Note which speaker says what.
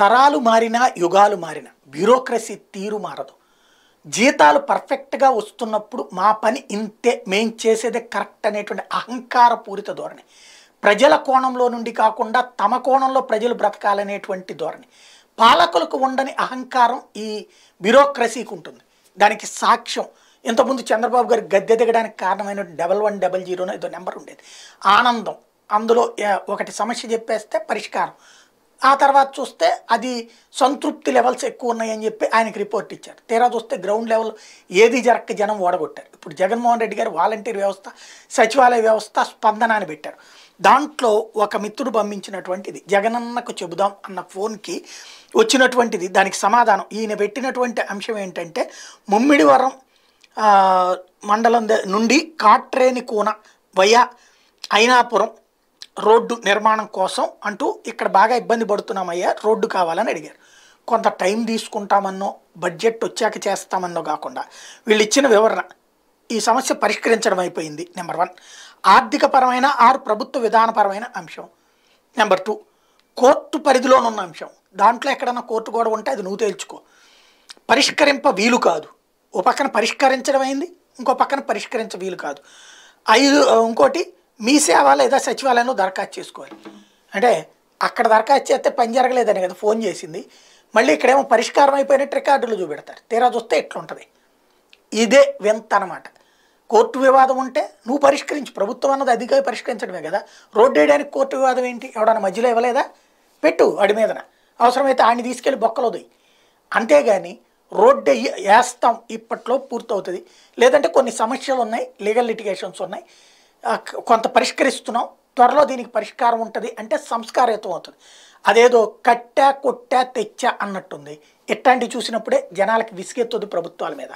Speaker 1: తరాలు మారినా యుగాలు మారిన బ్యూరోక్రసీ తీరు మారదు జీతాలు పర్ఫెక్ట్గా వస్తున్నప్పుడు మా పని ఇంతే మేం చేసేదే కరెక్ట్ అనేటువంటి అహంకార పూరిత ధోరణి ప్రజల కోణంలో నుండి కాకుండా తమ కోణంలో ప్రజలు బ్రతకాలనేటువంటి ధోరణి పాలకులకు ఉండని అహంకారం ఈ బ్యూరోక్రసీకి ఉంటుంది దానికి సాక్ష్యం ఇంతకుముందు చంద్రబాబు గారు గద్దె దిగడానికి కారణమైన డబల్ వన్ డబల్ జీరోనో ఏదో నెంబర్ ఉండేది ఆనందం అందులో ఒకటి సమస్య చెప్పేస్తే పరిష్కారం ఆ తర్వాత చూస్తే అది సంతృప్తి లెవెల్స్ ఎక్కువ ఉన్నాయని చెప్పి ఆయనకి రిపోర్ట్ ఇచ్చారు తీరా చూస్తే గ్రౌండ్ లెవెల్ ఏది జరగక జనం ఓడగొట్టారు ఇప్పుడు జగన్మోహన్ రెడ్డి గారు వాలంటీర్ వ్యవస్థ సచివాలయ వ్యవస్థ స్పందన అని పెట్టారు దాంట్లో ఒక మిత్రుడు పంపించినటువంటిది జగనన్నకు చెబుదాం అన్న ఫోన్కి వచ్చినటువంటిది దానికి సమాధానం ఈయన పెట్టినటువంటి అంశం ఏంటంటే ముమ్మిడివరం మండలం నుండి కాట్రేని కూన వయా అయినాపురం రోడ్డు నిర్మాణం కోసం అంటూ ఇక్కడ బాగా ఇబ్బంది పడుతున్నామయ్యా రోడ్డు కావాలని అడిగారు కొంత టైం తీసుకుంటామన్నో బడ్జెట్ వచ్చాక చేస్తామన్నో కాకుండా వీళ్ళు ఇచ్చిన వివరణ ఈ సమస్య పరిష్కరించడం అయిపోయింది నెంబర్ వన్ ఆర్థికపరమైన ఆరు ప్రభుత్వ విధానపరమైన అంశం నెంబర్ టూ కోర్టు పరిధిలోనున్న అంశం దాంట్లో ఎక్కడన్నా కోర్టు కూడా ఉంటే అది నువ్వు తేల్చుకో పరిష్కరింప వీలు కాదు ఓ పక్కన పరిష్కరించడం అయింది ఇంకో పక్కన పరిష్కరించ వీలు కాదు ఐదు ఇంకోటి మీ సేవ లేదా సచివాలయంలో దరఖాస్తు చేసుకోవాలి అంటే అక్కడ దరఖాస్తు చేస్తే పని జరగలేదని కదా ఫోన్ చేసింది మళ్ళీ ఇక్కడేమో పరిష్కారం అయిపోయినట్టు రికార్డులు చూపెడతారు తీరా చూస్తే ఎట్లుంటుంది ఇదే వింత అనమాట కోర్టు వివాదం ఉంటే నువ్వు పరిష్కరించు ప్రభుత్వం అన్నది అధిగా పరిష్కరించడమే కదా రోడ్డు వేయడానికి కోర్టు వివాదం ఏంటి ఎవడన్నా మధ్యలో ఇవ్వలేదా పెట్టు వాడి మీదన అవసరమైతే ఆయన్ని తీసుకెళ్ళి బొక్కలొదయి అంతేగాని రోడ్డు వేస్తాం ఇప్పట్లో పూర్తవుతుంది లేదంటే కొన్ని సమస్యలు ఉన్నాయి లీగల్ లిటిగేషన్స్ ఉన్నాయి కొంత పరిష్కరిస్తున్నాం త్వరలో దీనికి పరిష్కారం ఉంటుంది అంటే సంస్కారయుతం అవుతుంది అదేదో కట్టా కొట్టా తెచ్చా అన్నట్టుంది ఇట్లాంటివి చూసినప్పుడే జనాలకి విసిగెత్తుంది ప్రభుత్వాల మీద